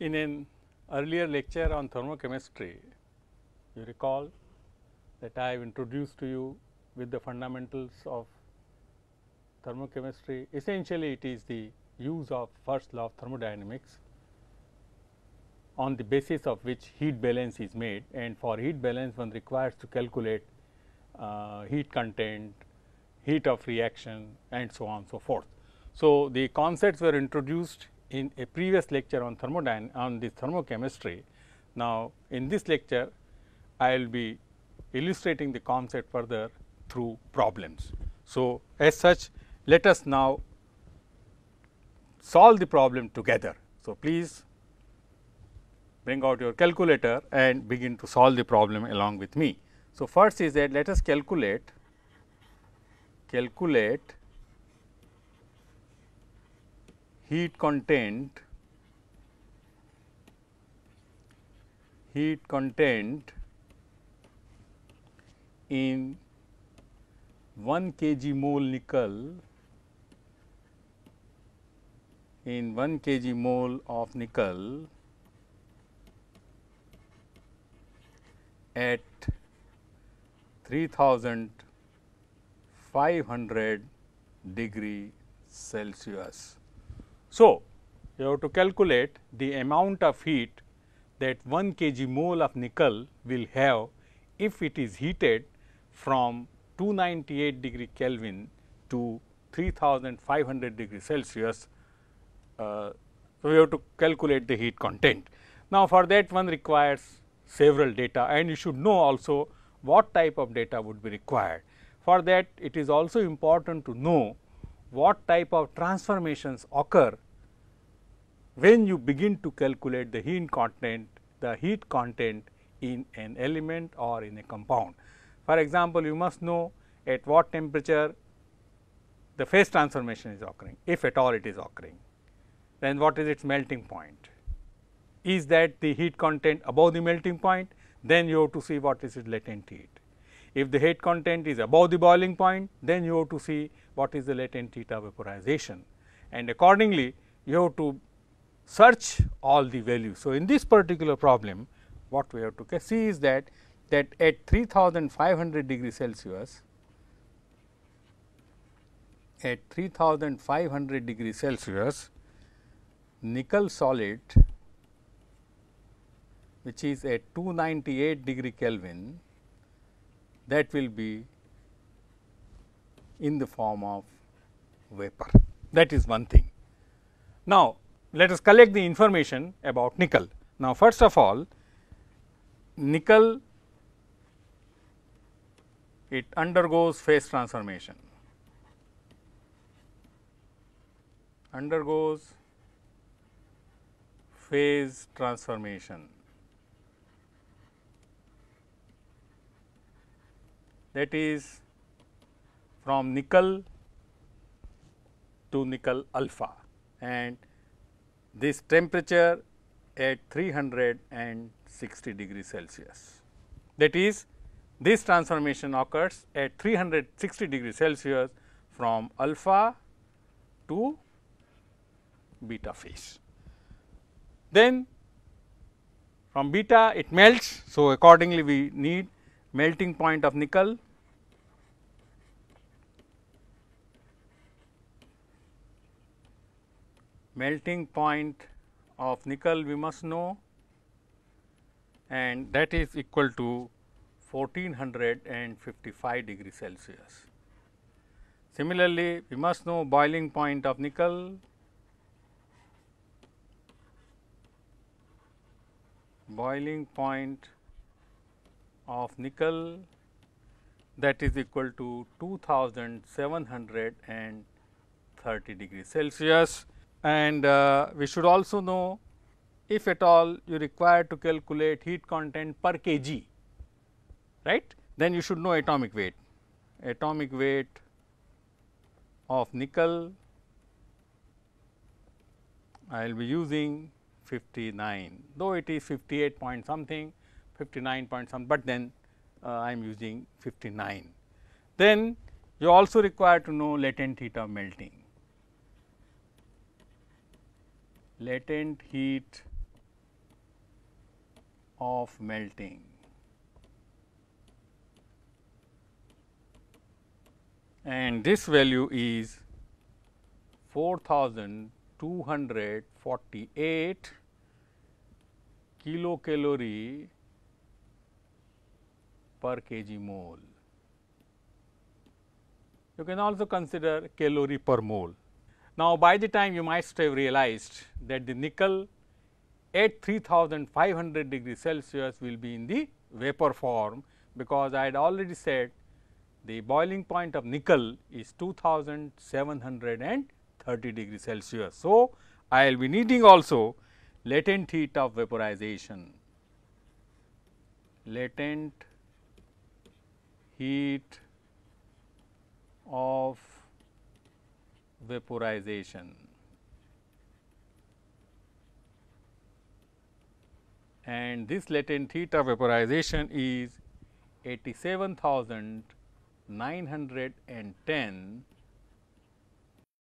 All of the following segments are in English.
In an earlier lecture on thermochemistry, you recall that I have introduced to you with the fundamentals of thermochemistry. Essentially, it is the use of first law of thermodynamics on the basis of which heat balance is made and for heat balance one requires to calculate uh, heat content, heat of reaction and so on so forth. So, the concepts were introduced in a previous lecture on thermodynamics, on this thermochemistry. Now, in this lecture I will be illustrating the concept further through problems. So, as such let us now solve the problem together. So, please bring out your calculator and begin to solve the problem along with me. So, first is that let us calculate calculate heat content heat content in 1 kg mole nickel in 1 kg mole of nickel at 3500 degree Celsius. So, you have to calculate the amount of heat that 1 kg mole of nickel will have if it is heated from 298 degree Kelvin to 3500 degree Celsius. Uh, so, we have to calculate the heat content. Now, for that one requires several data and you should know also what type of data would be required. For that it is also important to know what type of transformations occur when you begin to calculate the heat content, the heat content in an element or in a compound. For example, you must know at what temperature the phase transformation is occurring, if at all it is occurring. Then what is its melting point? Is that the heat content above the melting point? Then you have to see what is its latent heat. If the heat content is above the boiling point, then you have to see what is the latent theta vaporization and accordingly you have to search all the values. So, in this particular problem, what we have to see is that that at 3500 degree Celsius, at 3500 degree Celsius, nickel solid which is at 298 degree Kelvin that will be in the form of vapor. That is one thing. Now, let us collect the information about nickel. Now, first of all, nickel it undergoes phase transformation, undergoes phase transformation. that is from nickel to nickel alpha and this temperature at 360 degree Celsius. That is this transformation occurs at 360 degree Celsius from alpha to beta phase. Then from beta it melts. So, accordingly we need melting point of nickel melting point of nickel we must know and that is equal to 1455 degree Celsius. Similarly, we must know boiling point of nickel boiling point of nickel that is equal to 2730 degree Celsius and uh, we should also know if at all you require to calculate heat content per kg right then you should know atomic weight atomic weight of nickel I will be using 59 though it is 58 point something 59 point some, but then uh, I am using 59. Then you also require to know latent heat of melting. Latent heat of melting. And this value is 4248 kilocalorie per kg mole. You can also consider calorie per mole. Now, by the time you might have realized that the nickel at 3500 degree Celsius will be in the vapor form, because I had already said the boiling point of nickel is 2730 degree Celsius. So, I will be needing also latent heat of vaporization, latent heat of vaporization and this latent heat of vaporization is 87,910.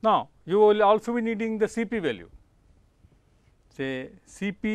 Now, you will also be needing the Cp value say Cp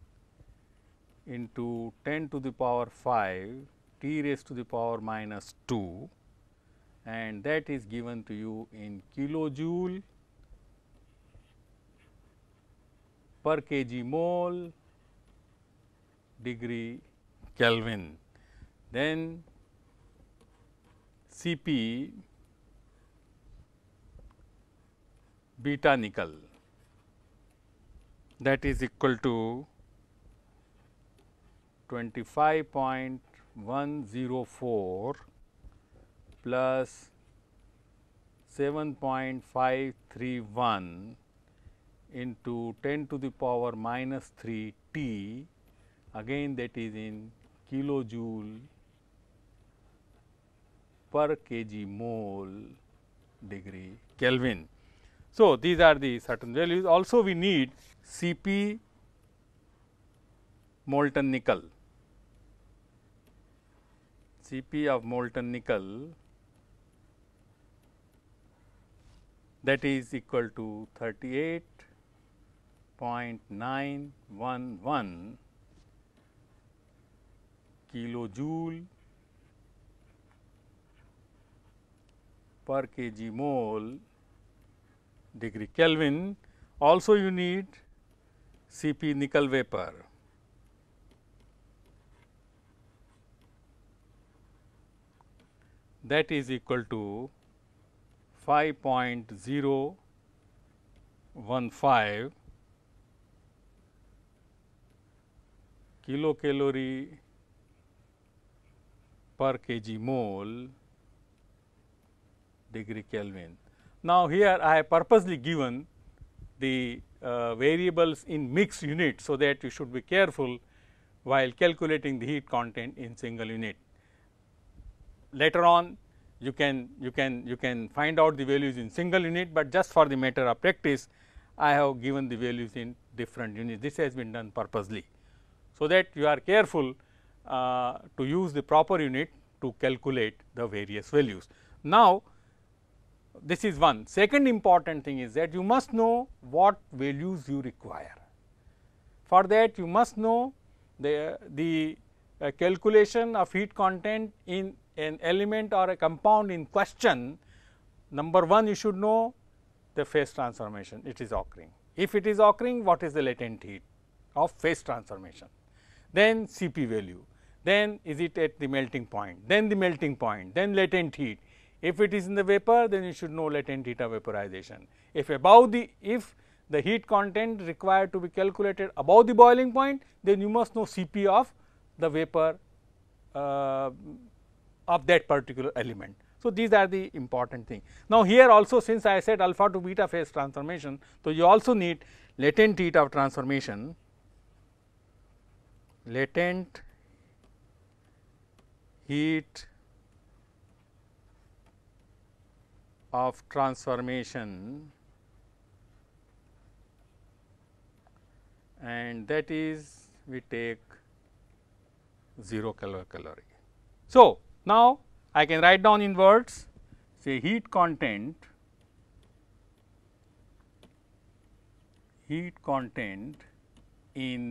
into 10 to the power 5 t raised to the power minus 2 and that is given to you in kilojoule per kg mole degree Kelvin. Then Cp beta nickel that is equal to 25.104 plus 7.531 into 10 to the power minus 3 t again that is in kilojoule per kg mole degree Kelvin. So, these are the certain values also we need Cp molten nickel. Cp of molten nickel that is equal to 38.911 kilojoule per kg mole degree Kelvin. Also, you need Cp nickel vapor. that is equal to 5.015 kilocalorie per kg mole degree Kelvin. Now, here I have purposely given the uh, variables in mixed unit, so that you should be careful while calculating the heat content in single unit later on you can you can you can find out the values in single unit, but just for the matter of practice I have given the values in different units. This has been done purposely. So, that you are careful uh, to use the proper unit to calculate the various values. Now, this is one second important thing is that you must know what values you require. For that you must know the, the uh, calculation of heat content in an element or a compound in question, number one you should know the phase transformation it is occurring. If it is occurring what is the latent heat of phase transformation, then Cp value, then is it at the melting point, then the melting point, then latent heat. If it is in the vapor then you should know latent heat of vaporization. If above the if the heat content required to be calculated above the boiling point then you must know Cp of the vapor uh, of that particular element. So, these are the important thing. Now, here also since I said alpha to beta phase transformation, so you also need latent heat of transformation, latent heat of transformation and that is we take 0 calorie. So, now, I can write down in words say heat content heat content in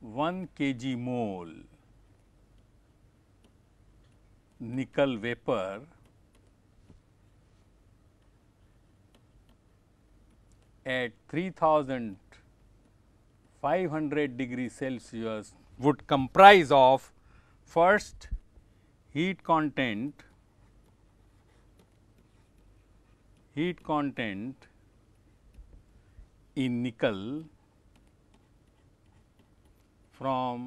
1 kg mole nickel vapor at 3500 degree Celsius would comprise of first heat content heat content in nickel from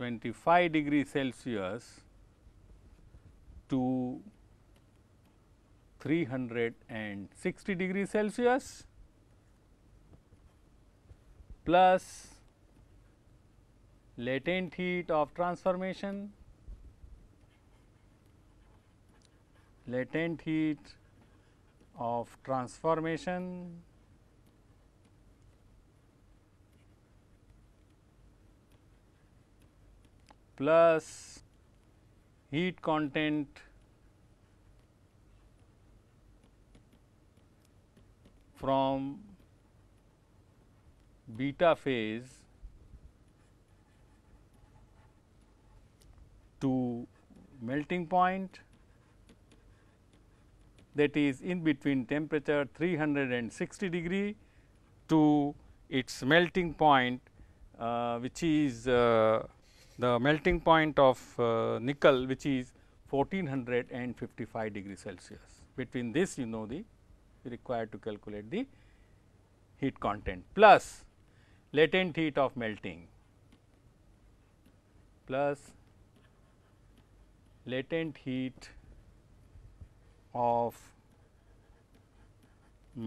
25 degree Celsius to 360 degree Celsius plus latent heat of transformation, latent heat of transformation, plus heat content from beta phase to melting point that is in between temperature 360 degree to its melting point uh, which is uh, the melting point of uh, nickel which is 1455 degree Celsius. Between this you know the required to calculate the heat content plus latent heat of melting plus latent heat of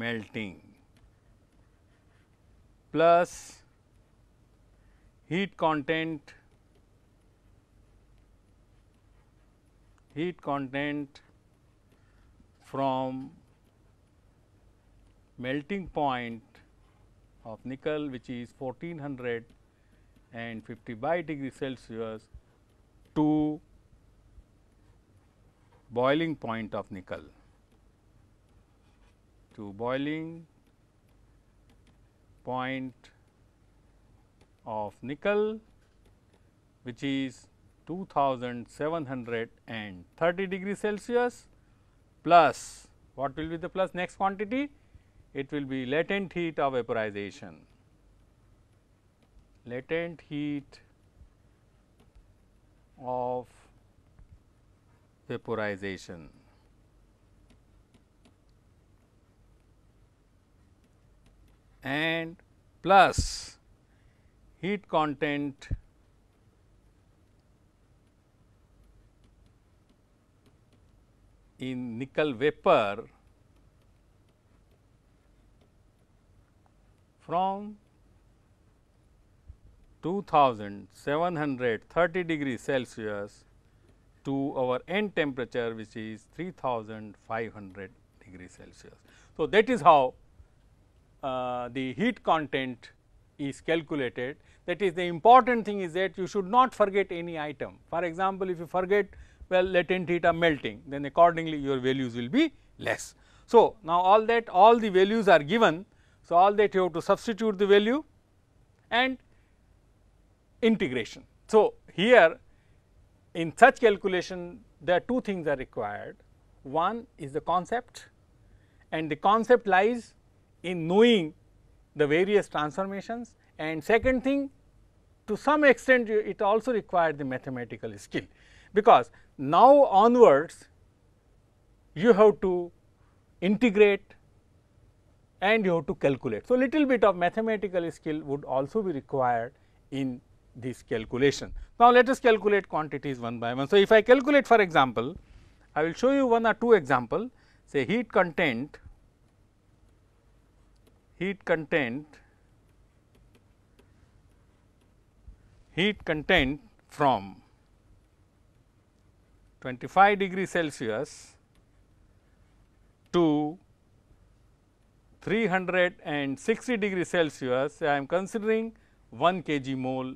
melting plus heat content heat content from melting point of nickel which is 50 by degree Celsius to boiling point of nickel to boiling point of nickel which is 2730 degree Celsius plus what will be the plus next quantity? It will be latent heat of vaporization. Latent heat of vaporization. and plus heat content in nickel vapor from 2730 degree Celsius to our end temperature which is 3500 degrees Celsius. So, that is how uh, the heat content is calculated that is the important thing is that you should not forget any item. For example, if you forget well latent heat are melting then accordingly your values will be less. So, now all that all the values are given. So, all that you have to substitute the value and integration. So, here in such calculation, there are two things are required. One is the concept and the concept lies in knowing the various transformations and second thing to some extent it also required the mathematical skill because now onwards you have to integrate and you have to calculate. So, little bit of mathematical skill would also be required in this calculation. Now, let us calculate quantities one by one. So, if I calculate for example, I will show you one or two example say heat content heat content heat content from 25 degree Celsius to 360 degree Celsius I am considering 1 kg mole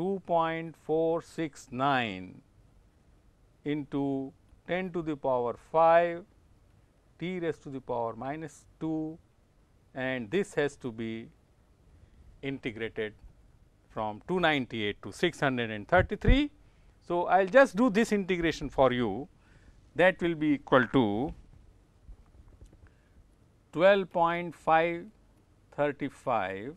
2.469 into 10 to the power 5 t raised to the power minus 2 and this has to be integrated from 298 to 633. So, I will just do this integration for you that will be equal to 12.535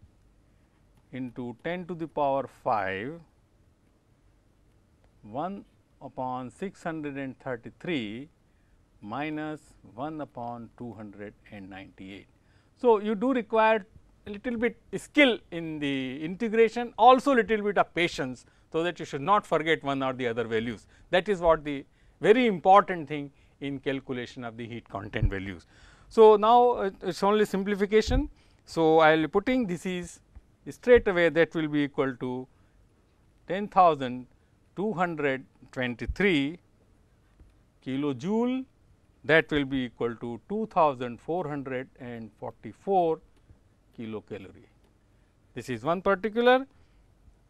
into 10 to the power 5 1 upon 633 minus 1 upon 298. So, you do require a little bit skill in the integration also little bit of patience. So, that you should not forget one or the other values that is what the very important thing in calculation of the heat content values. So, now uh, it is only simplification. So, I will be putting this is straight away that will be equal to 10,223 kilojoule that will be equal to 2444 kilocalorie. This is one particular.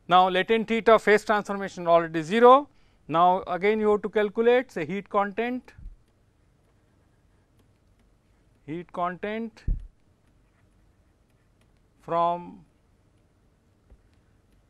Now, latent heat of phase transformation already 0. Now, again you have to calculate say heat content, heat content from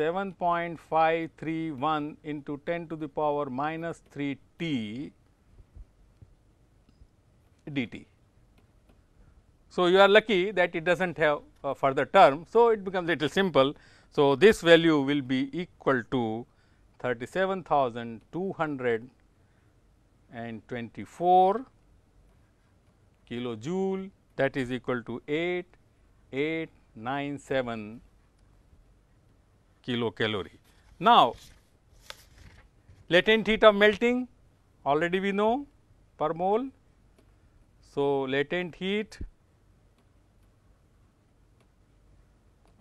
7.531 into 10 to the power minus 3 t dt. So, you are lucky that it does not have a further term. So, it becomes little simple. So, this value will be equal to 37,224 kilojoule that is equal to 8897 kilocalorie. Now, latent heat of melting already we know per mole. So, latent heat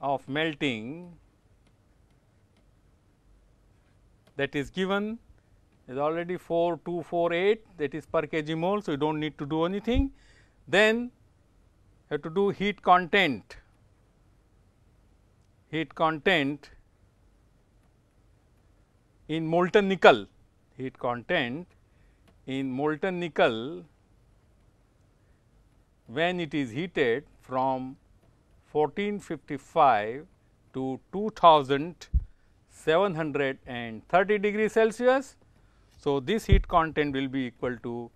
of melting that is given is already 4248 that is per kg mole. So, you do not need to do anything. Then have to do heat content, heat content in molten nickel heat content in molten nickel when it is heated from 1455 to 2730 degree Celsius. So, this heat content will be equal to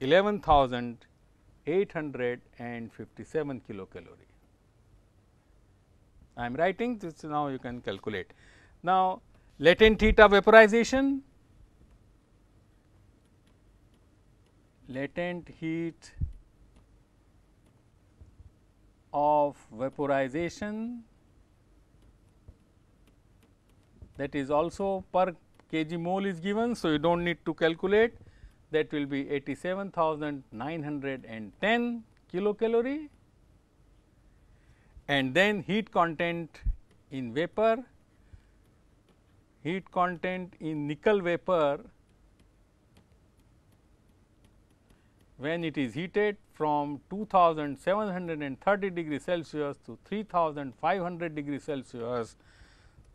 11857 kilocalorie. I am writing this now you can calculate. Now, latent of vaporization, latent heat of vaporization that is also per kg mole is given. So, you do not need to calculate that will be 87,910 kilocalorie and then heat content in vapor heat content in nickel vapor when it is heated from 2730 degree Celsius to 3500 degree Celsius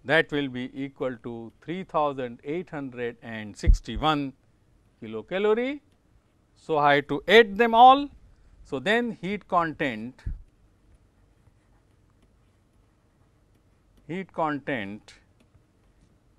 that will be equal to 3861 kilocalorie. So, I have to add them all. So, then heat content heat content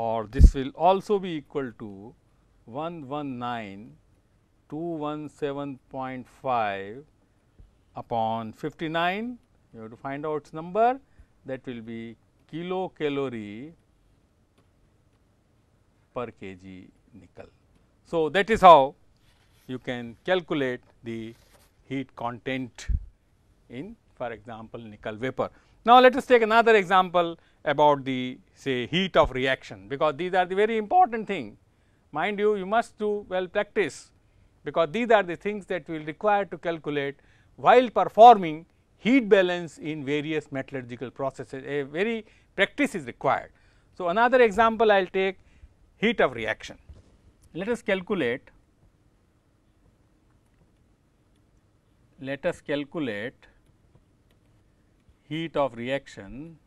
or this will also be equal to 119217.5 upon 59 you have to find out its number that will be kilocalorie per kg nickel. So, that is how you can calculate the heat content in for example, nickel vapor. Now, let us take another example about the say heat of reaction because these are the very important thing. Mind you, you must do well practice because these are the things that will require to calculate while performing heat balance in various metallurgical processes, a very practice is required. So, another example I will take heat of reaction. Let us calculate, let us calculate heat of reaction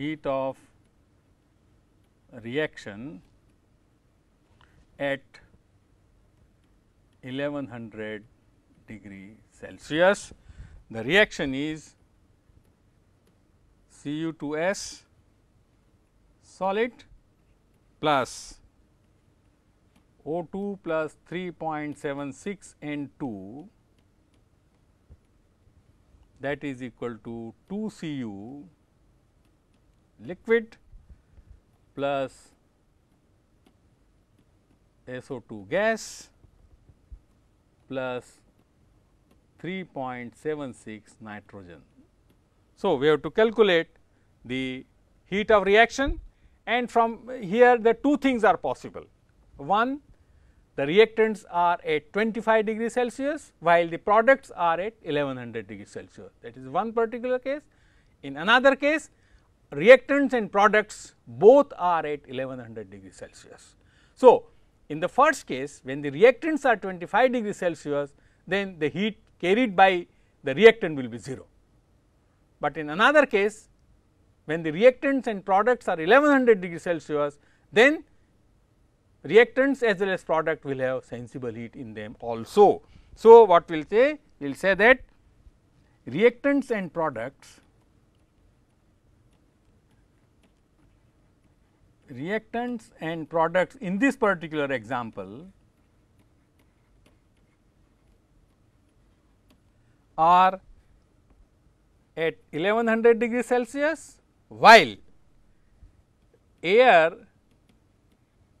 heat of reaction at 1100 degree Celsius. The reaction is Cu2S solid plus O2 plus 3.76 N2 that is equal to 2 Cu liquid plus SO2 gas plus 3.76 nitrogen. So, we have to calculate the heat of reaction and from here the two things are possible. One the reactants are at 25 degree Celsius while the products are at 1100 degree Celsius that is one particular case. In another case reactants and products both are at 1100 degree Celsius. So, in the first case when the reactants are 25 degree Celsius then the heat carried by the reactant will be 0. But in another case when the reactants and products are 1100 degree Celsius then reactants as well as product will have sensible heat in them also. So, what we will say? We will say that reactants and products reactants and products in this particular example are at 1100 degree Celsius while air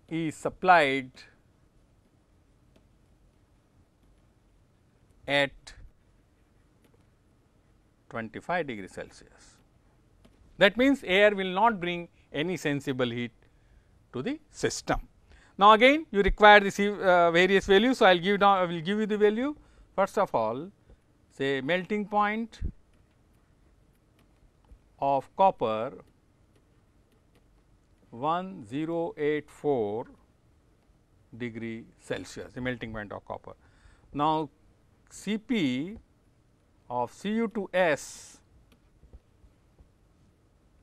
is supplied at 25 degree Celsius. That means, air will not bring any sensible heat to the system. Now, again you require the uh, various values. So, I will give down I will give you the value first of all say melting point of copper 1084 degree Celsius the melting point of copper. Now, Cp of Cu2s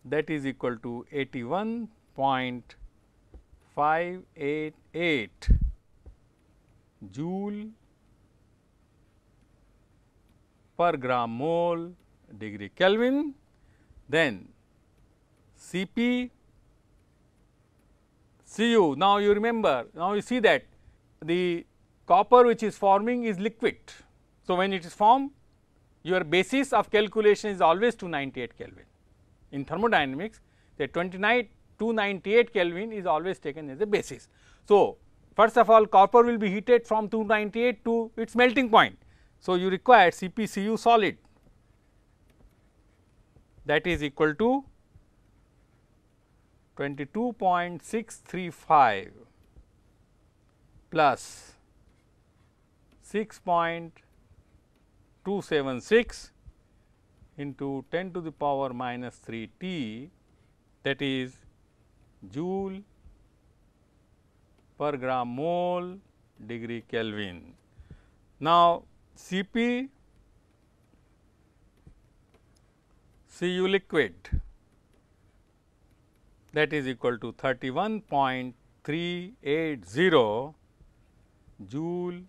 that is equal to 81. 588 joule per gram mole degree Kelvin. Then Cp Cu. Now, you remember, now you see that the copper which is forming is liquid. So, when it is formed, your basis of calculation is always 298 Kelvin. In thermodynamics, the 29 298 Kelvin is always taken as a basis. So, first of all copper will be heated from 298 to its melting point. So, you require CpCu solid that is equal to 22.635 plus 6.276 into 10 to the power minus 3 t that is joule per gram mole degree Kelvin. Now, Cp Cu liquid that is equal to 31.380 joule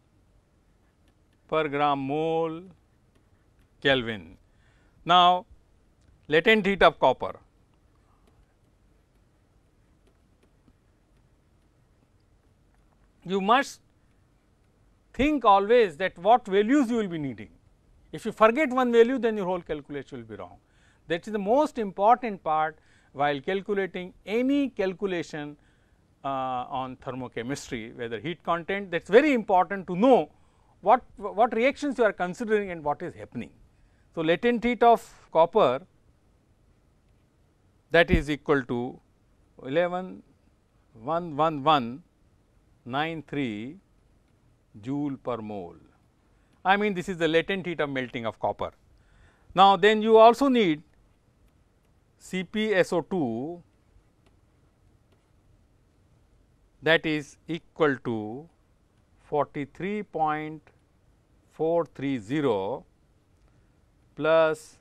per gram mole Kelvin. Now, latent heat of copper you must think always that what values you will be needing. If you forget one value then your whole calculation will be wrong. That is the most important part while calculating any calculation uh, on thermochemistry whether heat content that is very important to know what, what reactions you are considering and what is happening. So, latent heat of copper that is equal to eleven one one one. 0.93 joule per mole. I mean this is the latent heat of melting of copper. Now, then you also need CpSO2 that is equal to 43.430 plus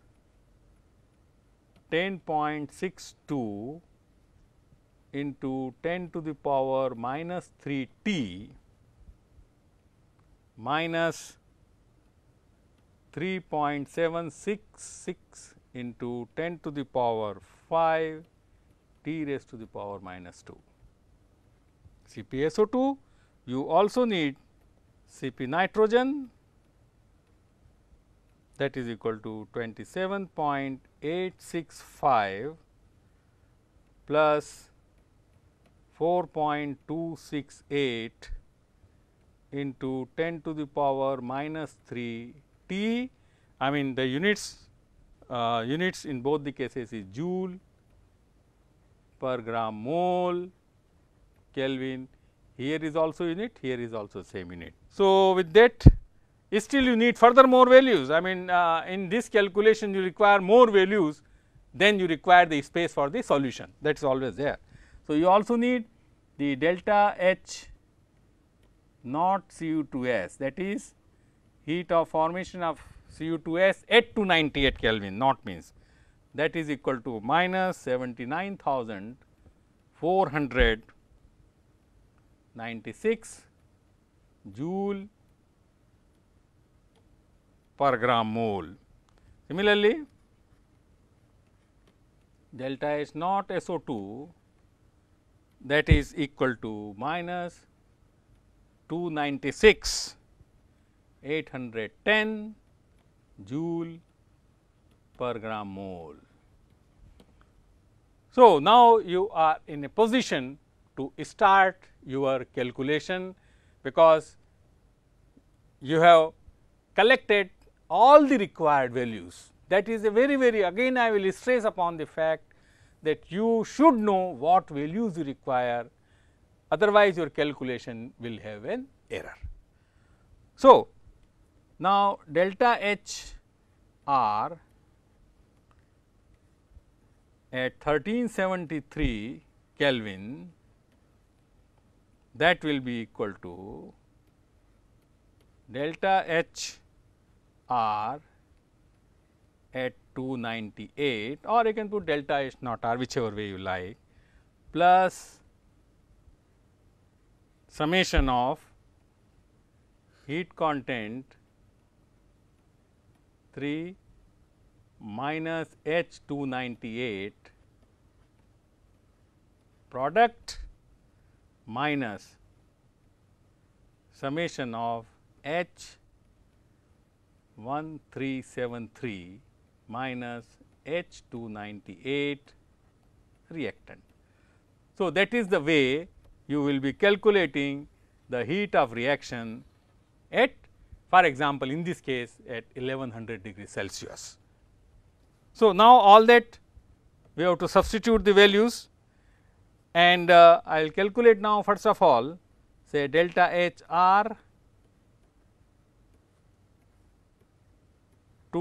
10.62 into 10 to the power minus 3 t minus 3.766 into 10 to the power 5 t raised to the power minus 2. CpSO2 you also need Cp nitrogen that is equal to 27.865 plus 4.268 into 10 to the power minus 3 t I mean the units uh, units in both the cases is joule per gram mole Kelvin here is also unit here is also same unit. So, with that still you need further more values I mean uh, in this calculation you require more values then you require the space for the solution that is always there. So, you also need the delta H not Cu2s that is heat of formation of Cu2s at 298 Kelvin not means that is equal to minus 79,496 joule per gram mole. Similarly, delta H naught SO2 that is equal to minus 296 810 joule per gram mole. So, now you are in a position to start your calculation because you have collected all the required values. That is a very, very again I will stress upon the fact that you should know what values you require otherwise your calculation will have an error. So, now delta H R at 1373 Kelvin that will be equal to delta H R at 298 or you can put delta H naught r whichever way you like plus summation of heat content 3 minus H 298 product minus summation of H 1373 minus H 298 reactant. So, that is the way you will be calculating the heat of reaction at for example, in this case at 1100 degrees Celsius. So, now all that we have to substitute the values and uh, I will calculate now first of all say delta H r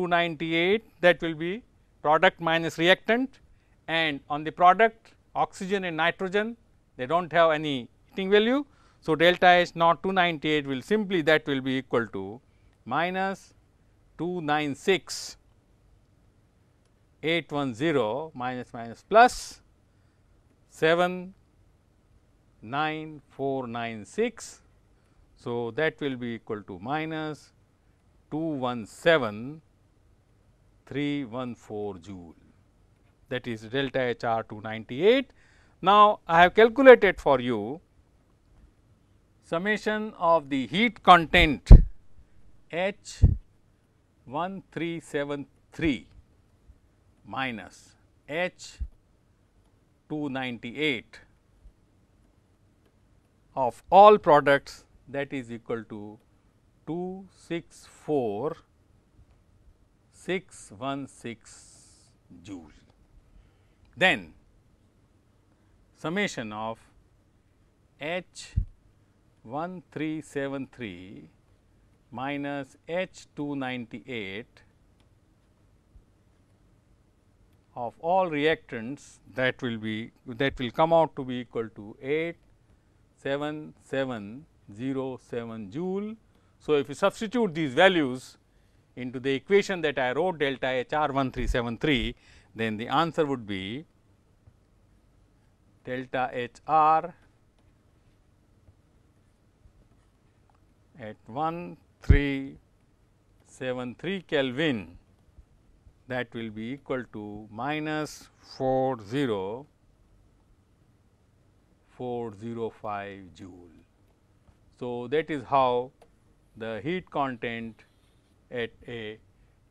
298 that will be product minus reactant and on the product oxygen and nitrogen they do not have any heating value. So, delta H not 298 will simply that will be equal to minus 296 810 minus minus plus 79496. So, that will be equal to minus 217 314 joule that is delta H R 298. Now, I have calculated for you summation of the heat content H 1373 minus H 298 of all products that is equal to 264 616 joule. Then summation of H 1373 minus H 298 of all reactants that will be that will come out to be equal to 87707 joule. So, if you substitute these values into the equation that I wrote delta H r 1373, then the answer would be delta H r at 1373 Kelvin that will be equal to minus minus four zero four zero five joule. So, that is how the heat content at a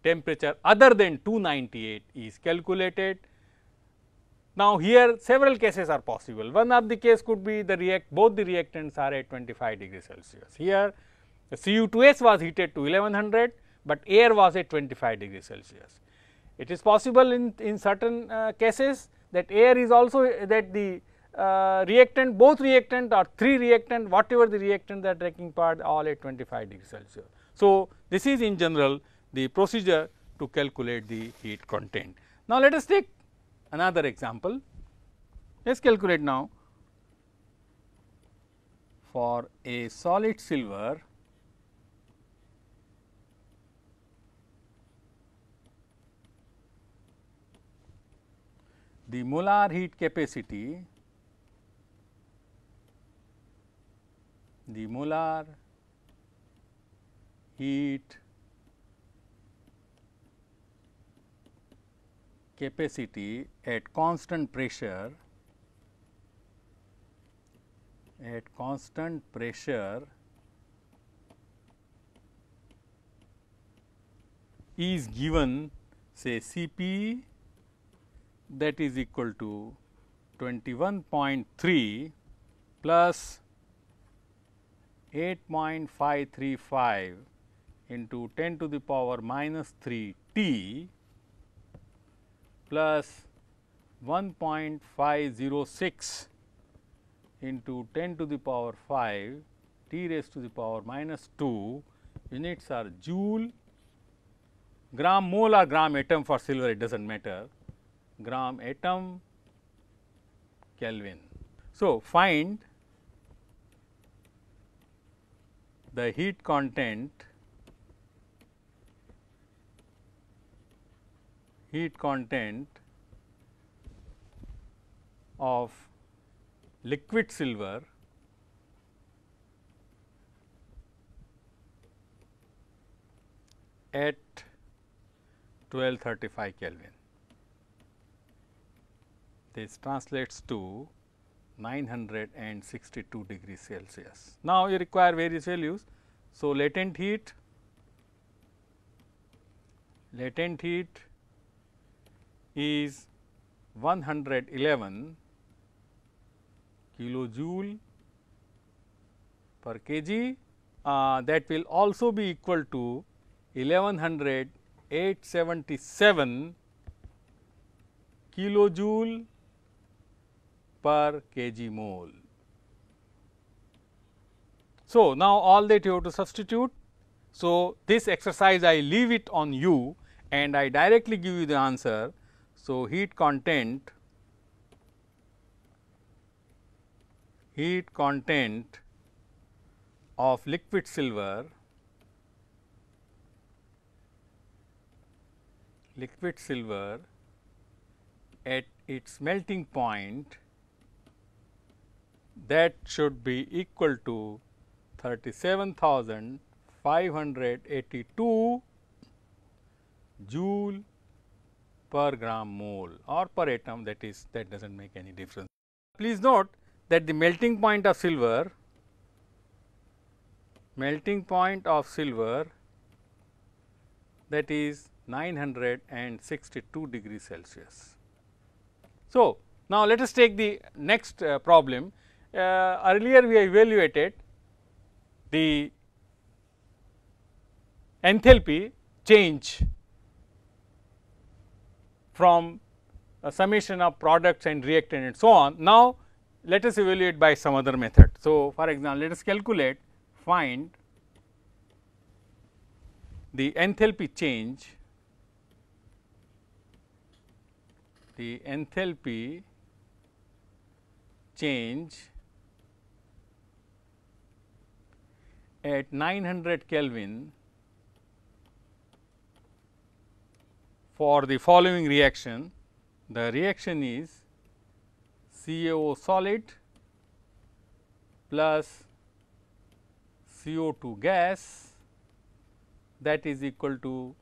temperature other than 298 is calculated. Now, here several cases are possible. One of the case could be the react both the reactants are at 25 degree Celsius. Here the Cu2S was heated to 1100, but air was at 25 degree Celsius. It is possible in, in certain uh, cases that air is also that the uh, reactant both reactant or 3 reactant whatever the reactant they are taking part all at 25 degree Celsius. So, this is in general the procedure to calculate the heat content. Now, let us take another example. Let us calculate now for a solid silver the molar heat capacity the molar heat capacity at constant pressure at constant pressure is given say Cp that is equal to 21.3 plus 8.535 into 10 to the power minus 3 t plus 1.506 into 10 to the power 5 t raised to the power minus 2 units are joule, gram mole or gram atom for silver it does not matter, gram atom Kelvin. So, find the heat content heat content of liquid silver at 1235 Kelvin. This translates to 962 degrees Celsius. Now, you require various values. So, latent heat, latent heat is 111 kilojoule per kg uh, that will also be equal to 11877 kilojoule per kg mole. So, now all that you have to substitute. So, this exercise I leave it on you and I directly give you the answer so, heat content heat content of liquid silver liquid silver at its melting point that should be equal to 37,582 joule per gram mole or per atom that is that does not make any difference. Please note that the melting point of silver melting point of silver that is 962 degrees Celsius. So, now let us take the next uh, problem. Uh, earlier we evaluated the enthalpy change from uh, summation of products and reactant and so on. Now, let us evaluate by some other method. So, for example, let us calculate find the enthalpy change the enthalpy change at 900 Kelvin for the following reaction. The reaction is CaO solid plus CO2 gas that is equal to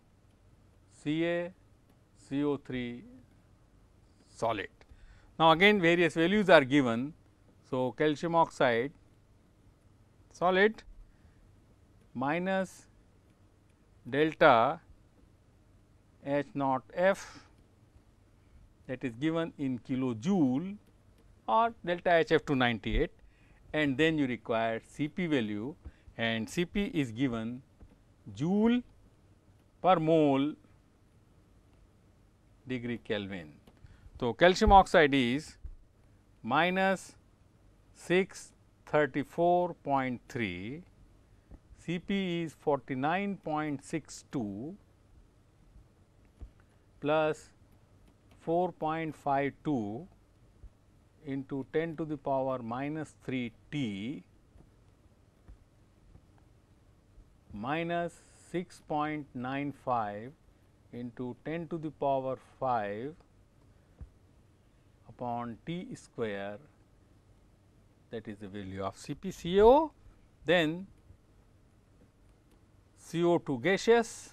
co 3 solid. Now, again various values are given. So, calcium oxide solid minus delta H naught f that is given in kilojoule or delta HF to 98, and then you require Cp value and Cp is given joule per mole degree Kelvin. So, calcium oxide is minus 634.3, Cp is 49.62 plus 4.52 into 10 to the power minus 3 t minus 6.95 into 10 to the power 5 upon t square that is the value of CpCO. Then CO2 gaseous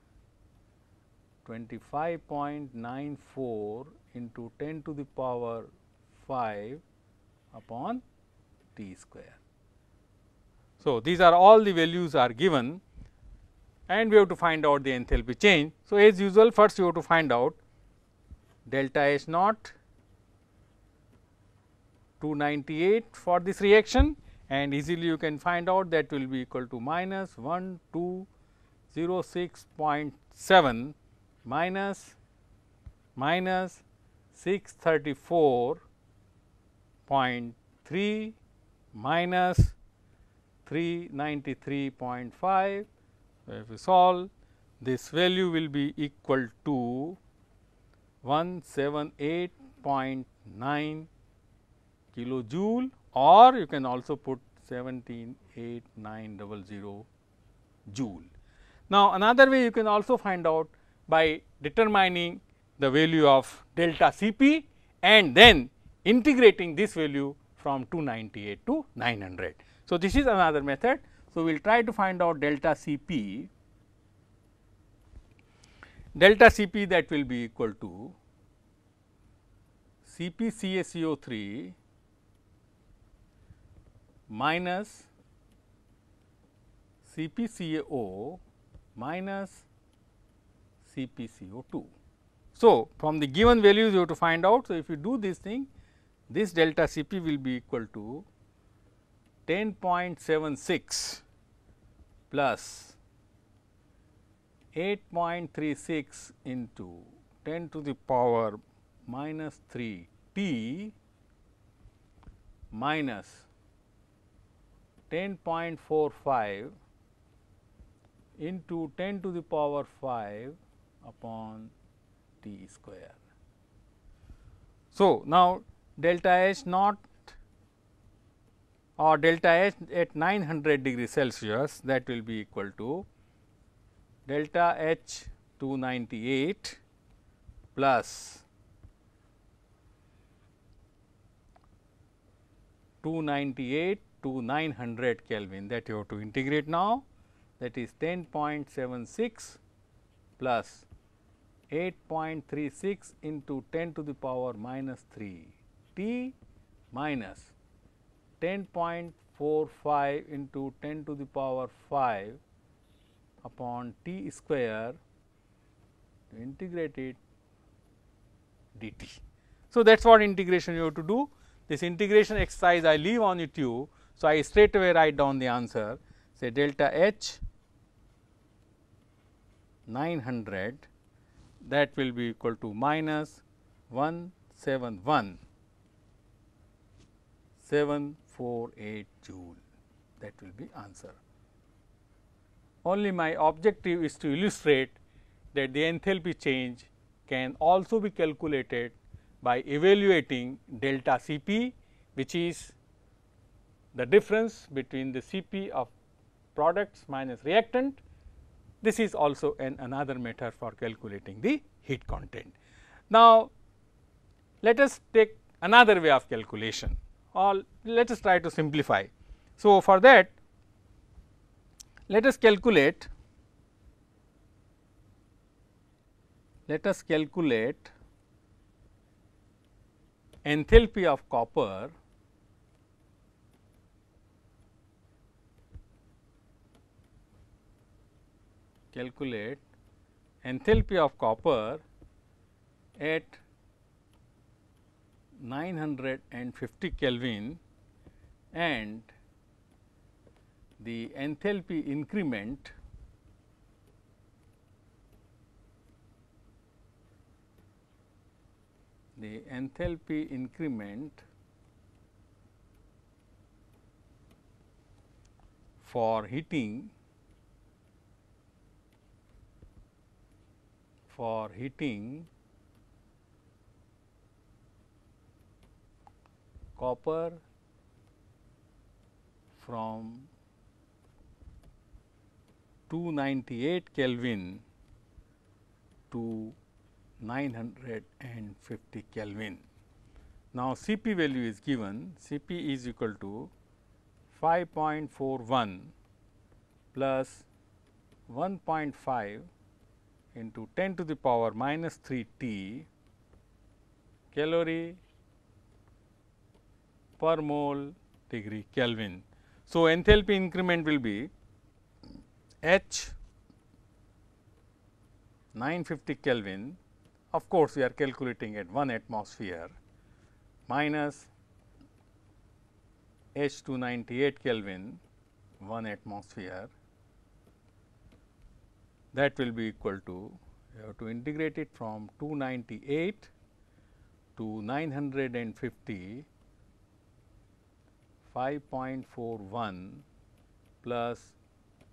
25.94 into 10 to the power 5 upon t square. So, these are all the values are given and we have to find out the enthalpy change. So, as usual first you have to find out delta H naught 298 for this reaction and easily you can find out that will be equal to minus 1206.7 minus minus 634.3 minus 393.5. So, if we solve this value will be equal to 178.9 kilojoule or you can also put 178.900 joule. Now, another way you can also find out by determining the value of delta Cp and then integrating this value from 298 to 900. So, this is another method. So, we will try to find out delta Cp, delta Cp that will be equal to Cp CaCO3 minus CpCaO minus CpCO2. So, from the given values you have to find out. So, if you do this thing this delta Cp will be equal to 10.76 plus 8.36 into 10 to the power minus 3 t minus 10.45 into 10 to the power 5 upon t square. So, now delta H naught or delta H at 900 degree Celsius that will be equal to delta H 298 plus 298 to 900 Kelvin that you have to integrate now that is 10.76 plus 8.36 into 10 to the power minus 3 t minus 10.45 into 10 to the power 5 upon t square to integrate it dt. So, that is what integration you have to do. This integration exercise I leave on it you. So, I straight away write down the answer say delta h 900 that will be equal to minus 171 748 joule that will be answer. Only my objective is to illustrate that the enthalpy change can also be calculated by evaluating delta C p which is the difference between the C p of products minus reactant this is also an another method for calculating the heat content. Now, let us take another way of calculation or let us try to simplify. So, for that let us calculate let us calculate enthalpy of copper calculate enthalpy of copper at 950 Kelvin and the enthalpy increment the enthalpy increment for heating for heating copper from 298 Kelvin to 950 Kelvin. Now, Cp value is given Cp is equal to 5.41 plus 1.5 into 10 to the power minus 3 t calorie per mole degree Kelvin. So, enthalpy increment will be H 950 Kelvin of course, we are calculating at 1 atmosphere minus H 298 Kelvin 1 atmosphere that will be equal to you have to integrate it from 298 to 950 5.41 plus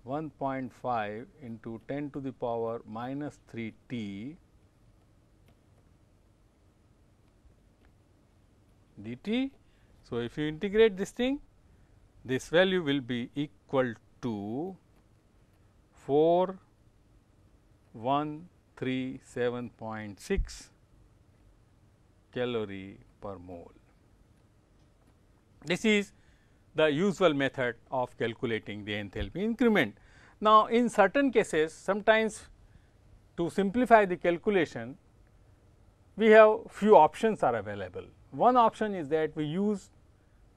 1.5 into 10 to the power minus 3 t dt. So, if you integrate this thing this value will be equal to 4 137.6 calorie per mole. This is the usual method of calculating the enthalpy increment. Now, in certain cases sometimes to simplify the calculation we have few options are available. One option is that we use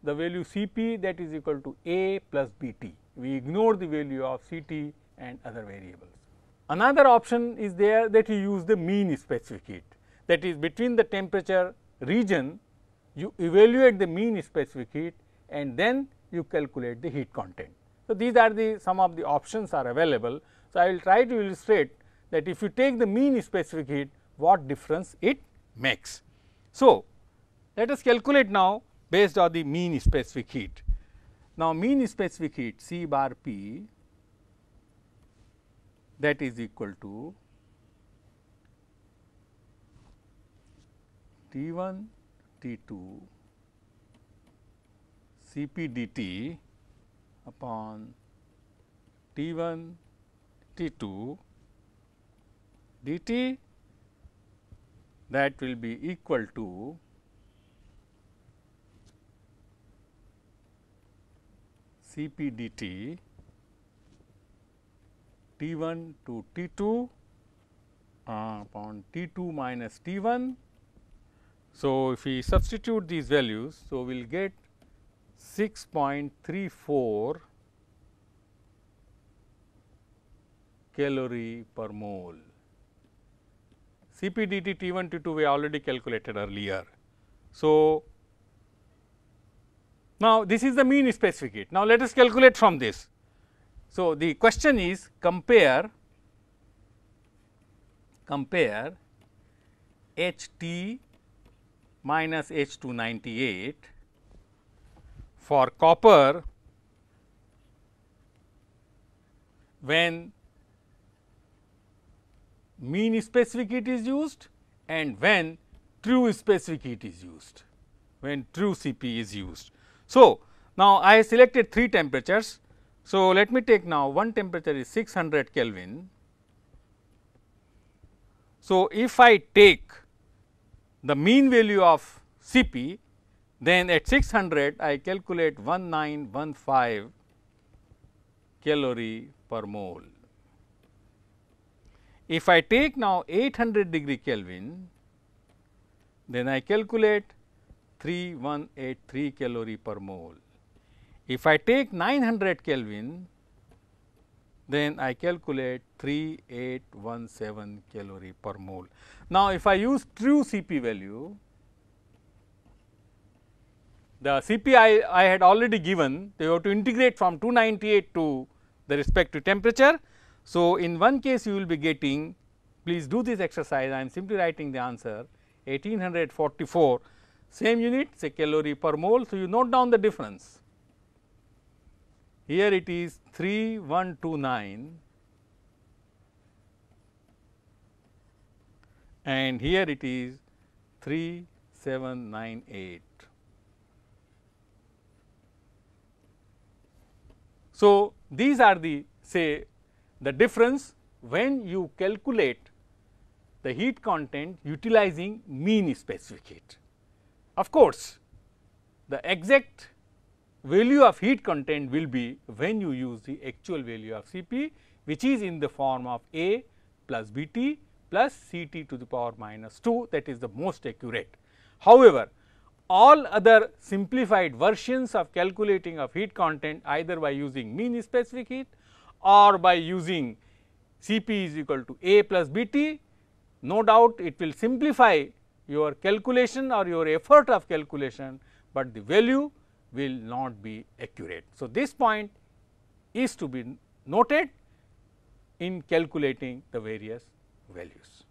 the value C p that is equal to A plus B t, we ignore the value of C t and other variables. Another option is there that you use the mean specific heat that is between the temperature region you evaluate the mean specific heat and then you calculate the heat content. So, these are the some of the options are available. So, I will try to illustrate that if you take the mean specific heat what difference it makes. So, let us calculate now based on the mean specific heat. Now, mean specific heat C bar P that is equal to T 1 T 2 C p dt upon T 1 T 2 dt that will be equal to C p dt T 1 to T 2 uh, upon T 2 minus T 1. So, if we substitute these values, so we will get 6.34 calorie per mole. CPDT T 1 T 2 we already calculated earlier. So, now this is the mean heat. Now, let us calculate from this. So, the question is compare compare H t minus H 298 for copper when mean specific heat is used and when true specific heat is used, when true C p is used. So, now I selected three temperatures so, let me take now one temperature is 600 Kelvin. So, if I take the mean value of Cp, then at 600 I calculate 1915 calorie per mole. If I take now 800 degree Kelvin, then I calculate 3183 calorie per mole. If I take 900 Kelvin, then I calculate 3817 calorie per mole. Now, if I use true Cp value, the Cp I, I had already given, they have to integrate from 298 to the respective temperature. So, in one case you will be getting, please do this exercise, I am simply writing the answer 1844, same unit say calorie per mole. So, you note down the difference here it is 3129 and here it is 3798. So, these are the say the difference when you calculate the heat content utilizing mean specific heat. Of course, the exact value of heat content will be when you use the actual value of Cp which is in the form of A plus Bt plus Ct to the power minus 2 that is the most accurate. However, all other simplified versions of calculating of heat content either by using mean specific heat or by using Cp is equal to A plus Bt, no doubt it will simplify your calculation or your effort of calculation, but the value will not be accurate. So, this point is to be noted in calculating the various values.